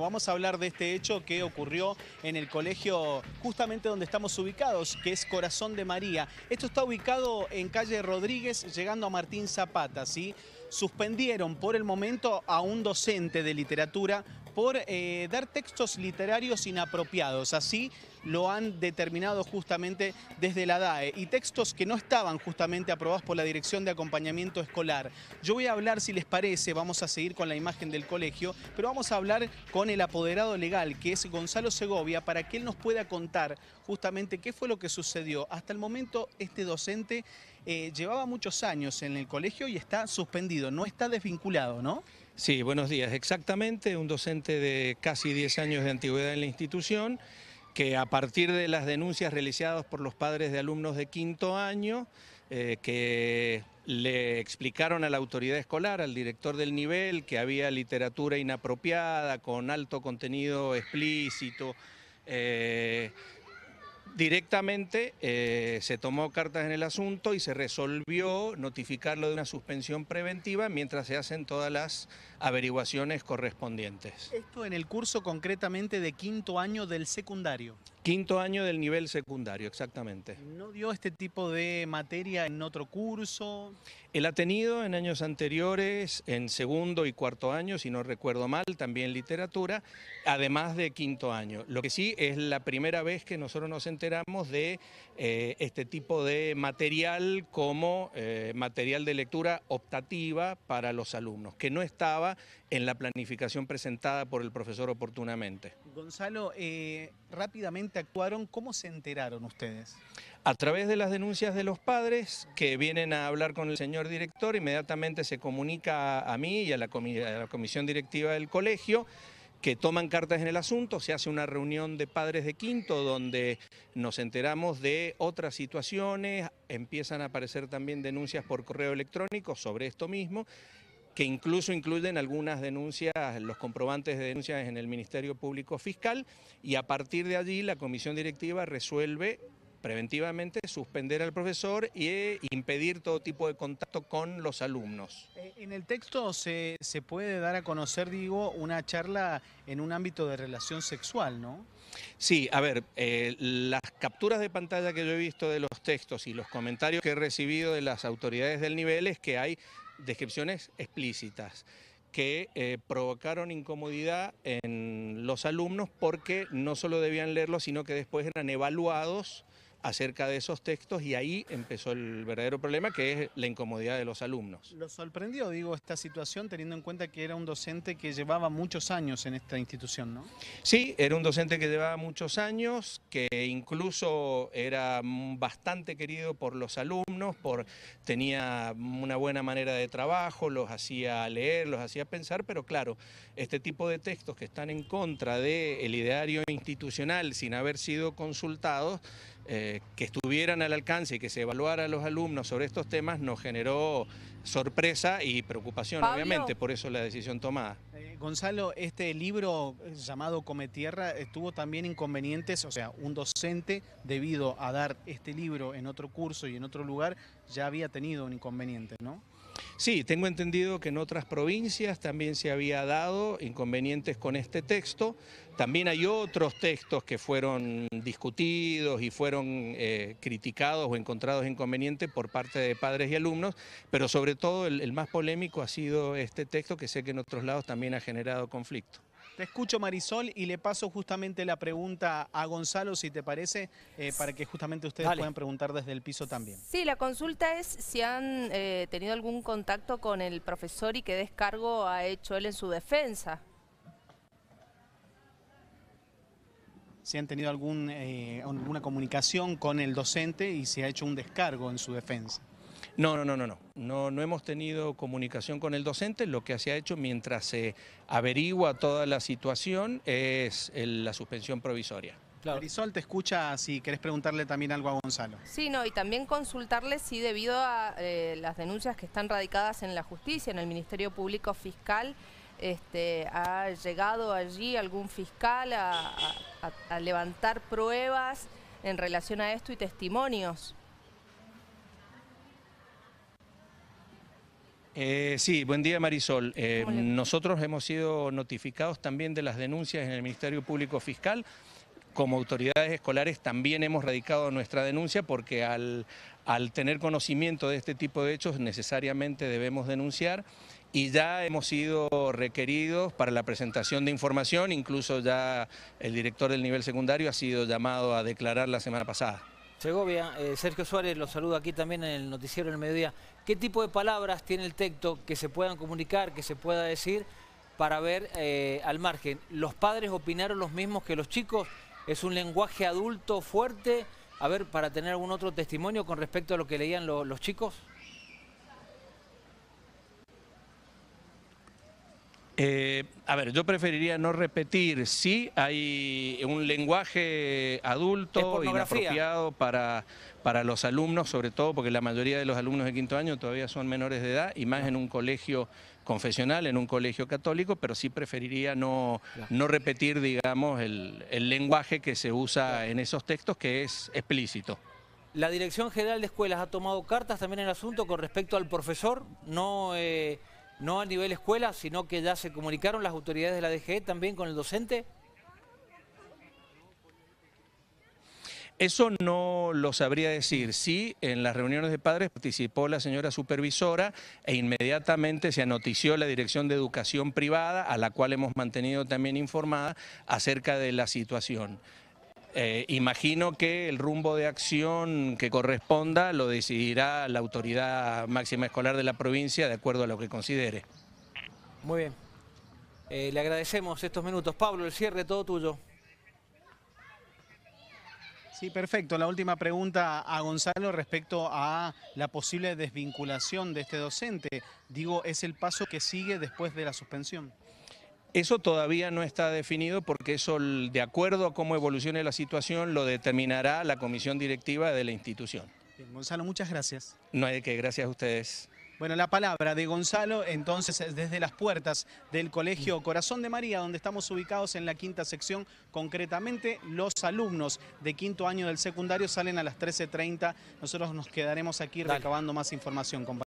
Vamos a hablar de este hecho que ocurrió en el colegio justamente donde estamos ubicados, que es Corazón de María. Esto está ubicado en calle Rodríguez, llegando a Martín Zapata, ¿sí? Suspendieron por el momento a un docente de literatura por eh, dar textos literarios inapropiados. Así lo han determinado justamente desde la DAE y textos que no estaban justamente aprobados por la Dirección de Acompañamiento Escolar. Yo voy a hablar, si les parece, vamos a seguir con la imagen del colegio, pero vamos a hablar con el apoderado legal, que es Gonzalo Segovia, para que él nos pueda contar justamente qué fue lo que sucedió. Hasta el momento este docente eh, llevaba muchos años en el colegio y está suspendido, no está desvinculado, ¿no? Sí, buenos días. Exactamente, un docente de casi 10 años de antigüedad en la institución, que a partir de las denuncias realizadas por los padres de alumnos de quinto año, eh, que le explicaron a la autoridad escolar, al director del nivel, que había literatura inapropiada, con alto contenido explícito, eh, Directamente eh, se tomó cartas en el asunto y se resolvió notificarlo de una suspensión preventiva mientras se hacen todas las averiguaciones correspondientes. Esto en el curso concretamente de quinto año del secundario. Quinto año del nivel secundario, exactamente. ¿No dio este tipo de materia en otro curso? Él ha tenido en años anteriores, en segundo y cuarto año, si no recuerdo mal, también literatura, además de quinto año. Lo que sí es la primera vez que nosotros nos enteramos de eh, este tipo de material como eh, material de lectura optativa para los alumnos, que no estaba en la planificación presentada por el profesor oportunamente. Gonzalo, eh, rápidamente actuaron, ¿cómo se enteraron ustedes? A través de las denuncias de los padres que vienen a hablar con el señor director, inmediatamente se comunica a, mí y a la comisión directiva del colegio que toman cartas en el asunto, se hace una reunión de padres de quinto donde nos enteramos de otras situaciones, empiezan a aparecer también denuncias por correo electrónico sobre esto mismo que incluso incluyen algunas denuncias, los comprobantes de denuncias en el Ministerio Público Fiscal, y a partir de allí la comisión directiva resuelve preventivamente suspender al profesor e impedir todo tipo de contacto con los alumnos. Eh, en el texto se, puede dar a conocer, digo, una charla en un ámbito de relación sexual, ¿no? Sí, a ver, eh, las capturas de pantalla que yo he visto de los textos y los comentarios que he recibido de las autoridades del nivel es que hay descripciones explícitas que eh, provocaron incomodidad en los alumnos porque no solo debían leerlos, sino que después eran evaluados acerca de esos textos y ahí empezó el verdadero problema que es la incomodidad de los alumnos. ¿Lo sorprendió, digo, esta situación teniendo en cuenta que era un docente que llevaba muchos años en esta institución, no? Sí, era un docente que llevaba muchos años, que incluso era bastante querido por los alumnos por, tenía una buena manera de trabajo, los hacía leer, los hacía pensar, pero claro, este tipo de textos que están en contra del el ideario institucional sin haber sido consultados, eh, que estuvieran al alcance y que se evaluara a los alumnos sobre estos temas nos generó sorpresa y preocupación, obviamente, por eso la decisión tomada. Eh, Gonzalo, este libro eh, llamado Come Tierra ¿estuvo también inconvenientes, o sea, un docente debido a dar este libro en otro curso y en otro lugar ya había tenido un inconveniente, ¿no? Sí, tengo entendido que en otras provincias también se había dado inconvenientes con este texto. También hay otros textos que fueron discutidos y fueron eh, criticados o encontrados inconvenientes por parte de padres y alumnos, pero sobre todo el más polémico ha sido este texto que sé que en otros lados también ha generado conflicto. Te escucho, Marisol, y le paso justamente la pregunta a Gonzalo, si te parece, eh, para que justamente ustedes puedan preguntar desde el piso también. Sí, la consulta es si han eh, tenido algún contacto con el profesor y qué descargo ha hecho él en su defensa. si han tenido algún, eh, alguna comunicación con el docente y si ha hecho un descargo en su defensa. No, no, no, no, no, no. hemos tenido comunicación con el docente. Lo que se ha hecho mientras se averigua toda la situación es la suspensión provisoria. Claro. te escucha si querés preguntarle también algo a Gonzalo. Sí, no, y también consultarle si debido a eh, las denuncias que están radicadas en la justicia, en el Ministerio Público Fiscal, este, ha llegado allí algún fiscal a levantar pruebas en relación a esto y testimonios. Eh, sí, buen día Marisol. Eh, nosotros hemos sido notificados también de las denuncias en el Ministerio Público Fiscal. Como autoridades escolares también hemos radicado nuestra denuncia porque al tener conocimiento de este tipo de hechos necesariamente debemos denunciar y ya hemos sido requeridos para la presentación de información, incluso ya el director del nivel secundario ha sido llamado a declarar la semana pasada. Segovia. Eh, Sergio Suárez los saludo aquí también en el noticiero el mediodía. ¿Qué tipo de palabras tiene el texto que se puedan comunicar, que se pueda decir para ver eh, al margen? ¿Los padres opinaron los mismos que los chicos? ¿Es un lenguaje adulto fuerte? A ver, para tener algún otro testimonio con respecto a lo que leían los chicos. Eh, a ver, yo preferiría no repetir. Sí, hay un lenguaje adulto inapropiado para, para los alumnos, sobre todo porque la mayoría de los alumnos de quinto año todavía son menores de edad y más en un colegio confesional, en un colegio católico, pero sí preferiría no, no repetir, digamos, el, lenguaje que se usa en esos textos, que es explícito. La Dirección General de Escuelas ha tomado cartas también en el asunto con respecto al profesor, no... Eh, no a nivel escuela, sino que ya se comunicaron las autoridades de la DGE también con el docente? Eso no lo sabría decir. Sí, en las reuniones de padres participó la señora supervisora e inmediatamente se anotició la Dirección de Educación Privada, a la cual hemos mantenido también informada acerca de la situación. Eh, imagino que el rumbo de acción que corresponda lo decidirá la autoridad máxima escolar de la provincia de acuerdo a lo que considere. Muy bien. Eh, le agradecemos estos minutos. Pablo, el cierre todo tuyo. Sí, perfecto. La última pregunta a Gonzalo respecto a la posible desvinculación de este docente. Digo, es el paso que sigue después de la suspensión. Eso todavía no está definido porque eso, de acuerdo a cómo evolucione la situación, lo determinará la comisión directiva de la institución. Gonzalo, muchas gracias. No hay de qué, gracias a ustedes. Bueno, la palabra de Gonzalo, entonces desde las puertas del Colegio Corazón de María, donde estamos ubicados en la quinta sección, concretamente los alumnos de quinto año del secundario salen a las 13.30. Nosotros nos quedaremos aquí recabando más información, compañeros.